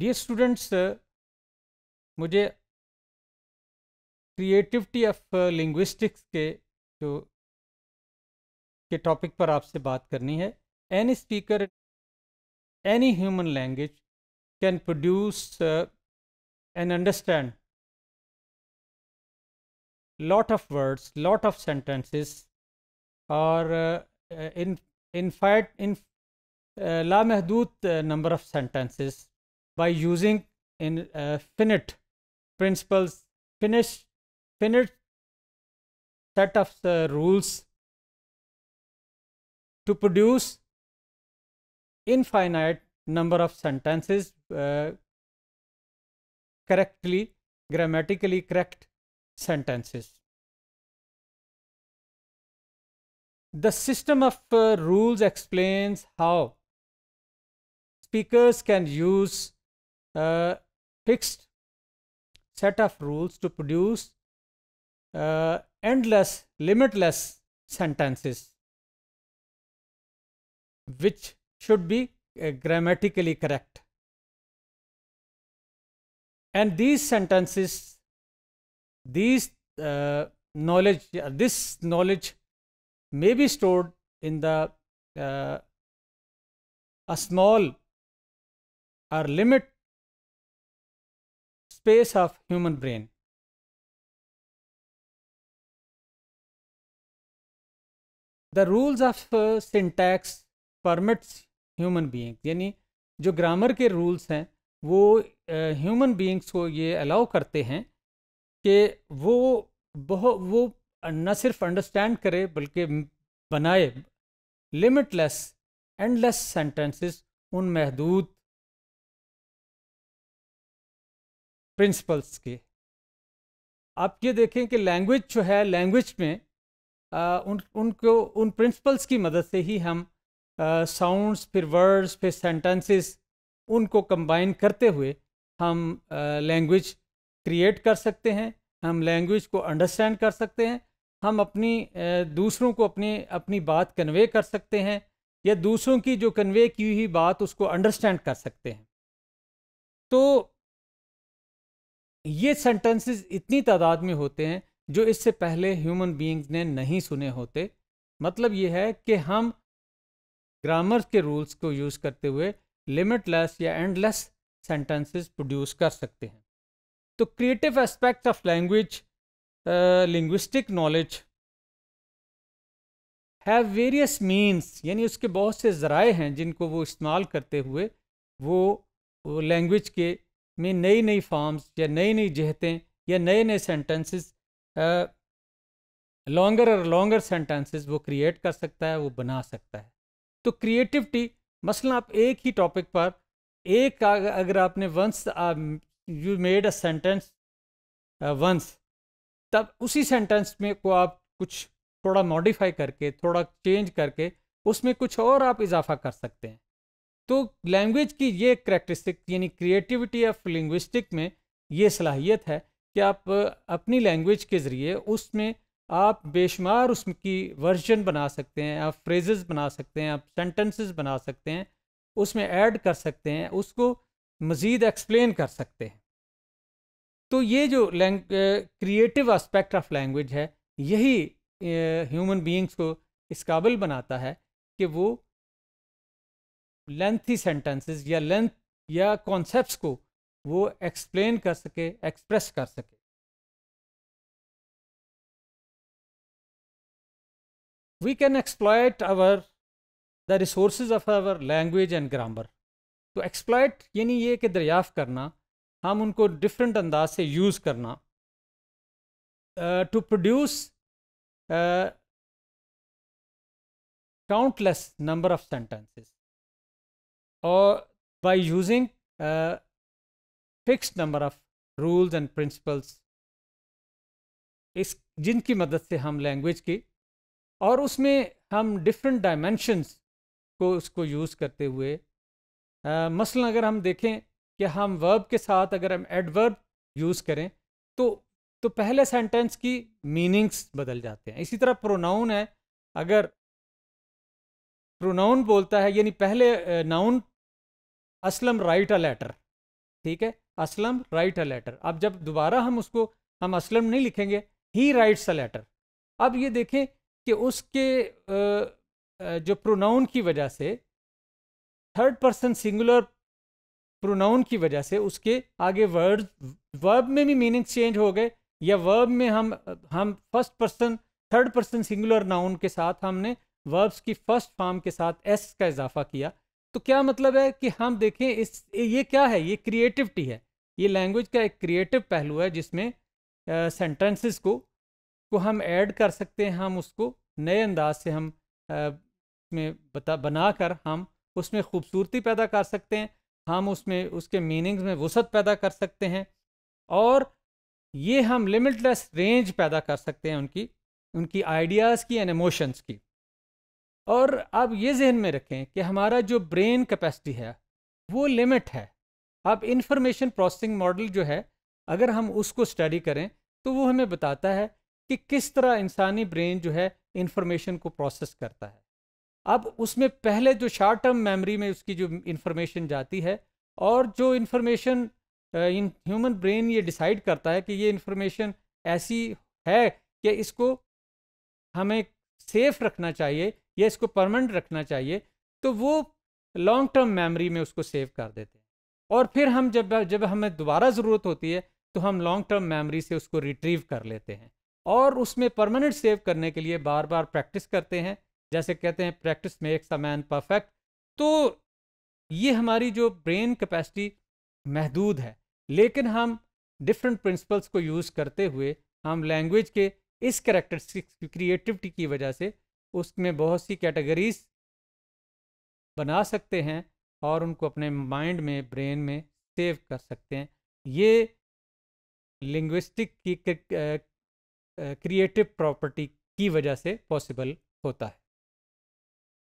Dear students मुझे creativity of linguistics के जो के टॉपिक पर आपसे बात करनी है any speaker any human language can produce and understand lot of words lot of sentences और इन इन in इन लामहदूद number of sentences by using in uh, finite principles, finite, finite set of rules to produce infinite number of sentences uh, correctly, grammatically correct sentences. The system of uh, rules explains how speakers can use a fixed set of rules to produce uh, endless, limitless sentences which should be uh, grammatically correct. And these sentences, these uh, knowledge, this knowledge may be stored in the uh, a small or limit space of human brain. The rules of uh, syntax permits human being यानी जो grammar के rules हैं वो human uh, beings को ये allow करते हैं कि वो बहुत वो न सिर्फ अंडरस्टैंड करे बल्कि बनाए लिमिटलेस एंडलेस सेंटेंसेस उन महदूद प्रिंसिपल्स के आप ये देखें कि लैंग्वेज जो है लैंग्वेज में आ, उन उनको उन प्रिंसिपल्स की मदद से ही हम साउंड्स फिर वर्ड्स फिर सेंटेंसेस उनको कंबाइन करते हुए हम लैंग्वेज क्रिएट कर सकते हैं हम लैंग्वेज को अंडरस्टैंड कर सकते हैं हम अपनी दूसरों को अपनी अपनी बात कन्वे कर सकते हैं या दूसरों की जो कन्वे की हुई बात उसको अंडरस्टैंड कर सकते हैं तो ये सेंटेंसेस इतनी तादाद में होते हैं जो इससे पहले ह्यूमन बींग्स ने नहीं सुने होते मतलब ये है कि हम ग्रामर के रूल्स को यूज़ करते हुए लिमिटलेस या एंडलेस सेंटेंसेस प्रोड्यूस कर सकते हैं तो creative aspect of language linguistic knowledge have various means यानी उसके बहुत से ज़राए हैं जिनको वो इस्तेमाल करते हुए वो लैंग्वेज के में नई नई फॉर्म्स या नई नई जहतें या नए नए सेंटेंसेस लॉन्गर और लॉन्गर सेंटेंसेस वो क्रिएट कर सकता है वो बना सकता है तो क्रिएटिविटी मसलन आप एक ही टॉपिक पर एक अगर आपने once you made a sentence once तब उसी सेंटेंस में को आप कुछ थोड़ा मॉडिफाई करके थोड़ा चेंज करके उसमें कुछ और आप इजाफा कर सकते हैं तो लैंग्वेज की ये करेक्टरिस्टिक यानी क्रिएटिविटी ऑफ लिंग्विस्टिक में ये सलाहियत है कि आप अपनी लैंग्वेज के ज़रिए उसमें आप बेशुमार उसकी वर्जन बना सकते हैं आप फ्रेजेस बना सकते हैं आप सेंटेंसेस बना सकते हैं उसमें ऐड कर सकते हैं उसको मज़ीद एक्सप्लेन कर सकते हैं तो ये जो क्रिएटिव आस्पेक्ट ऑफ लैंग्वेज है यही ह्यूमन बींग्स को इस काबिल बनाता है कि वो लेंथी सेंटेंसेस या लेंथ या कॉन्सेप्ट को वो एक्सप्लेन कर सके एक्सप्रेस कर सके we can exploit our the resource of our language and grammar तो एक्सप्लॉयट यानी ये कि दरियाफ़ करना हम उनको डिफरेंट अंदाज से यूज़ करना to produce countless number of sentences or by using a uh, fixed number of rules and principles इस जिनकी मदद से हम लैंग्वेज की और उसमें हम डिफरेंट डायमेंशंस को उसको यूज़ करते हुए आ, मसलन अगर हम देखें कि हम वर्ब के साथ अगर हम एडवर्ब यूज़ करें तो तो पहले सेंटेंस की मीनिंग्स बदल जाते हैं इसी तरह प्रोनाउन है अगर प्रोनाउन बोलता है यानी पहले noun Aslam write a letter ठीक है असलम राइट अ लेटर अब जब दोबारा हम उसको हम असलम नहीं लिखेंगे ही राइट्स अ लेटर अब ये देखें कि उसके जो प्रोनाउन की वजह से थर्ड पर्सन सिंगुलर प्रोनाउन की वजह से उसके आगे वर्ड वर्ब में भी मीनिंग चेंज हो गए या वर्ब में हम हम first person third person singular noun के साथ हमने वर्ब्स की फर्स्ट फॉर्म के साथ एस का इजाफा किया तो क्या मतलब है कि हम देखें इस ये क्या है ये क्रिएटिविटी है ये लैंग्वेज का एक क्रिएटिव पहलू है जिसमें सेंटेंसेस को को हम ऐड कर सकते हैं हम उसको नए अंदाज से हम आ, में बता बना कर हम उसमें खूबसूरती पैदा कर सकते हैं हम उसमें उसके मीनिंग्स में वसत पैदा कर सकते हैं और ये हम लिमिटलेस रेंज पैदा कर सकते हैं उनकी उनकी आइडियाज़ की एंड इमोशंस की और आप ये जहन में रखें कि हमारा जो ब्रेन कैपेसिटी है वो लिमिट है अब इंफॉर्मेशन प्रोसेसिंग मॉडल जो है अगर हम उसको स्टडी करें तो वो हमें बताता है कि किस तरह इंसानी ब्रेन जो है इंफॉर्मेशन को प्रोसेस करता है अब उसमें पहले जो शार्ट टर्म मेमोरी में उसकी जो इन्फॉर्मेशन जाती है और जो इन्फॉर्मेशन इन ह्यूमन ब्रेन ये डिसाइड करता है कि ये इन्फॉर्मेशन ऐसी है कि इसको हमें सेफ रखना चाहिए या इसको परमानेंट रखना चाहिए तो वो लॉन्ग टर्म मेमोरी में उसको सेव कर देते हैं और फिर हम जब जब हमें दोबारा ज़रूरत होती है तो हम लॉन्ग टर्म मेमोरी से उसको रिट्रीव कर लेते हैं और उसमें परमानेंट सेव करने के लिए बार बार प्रैक्टिस करते हैं जैसे कहते हैं practice makes a man perfect तो ये हमारी जो ब्रेन कैपेसिटी महदूद है लेकिन हम डिफरेंट प्रिंसिपल्स को यूज़ करते हुए हम लैंग्वेज के इस करेक्टरिस्टिक्स क्रिएटिविटी की वजह से उसमें बहुत सी कैटेगरीज बना सकते हैं और उनको अपने माइंड में ब्रेन में सेव कर सकते हैं ये लिंग्विस्टिक की क्रिएटिव प्रॉपर्टी की वजह से पॉसिबल होता है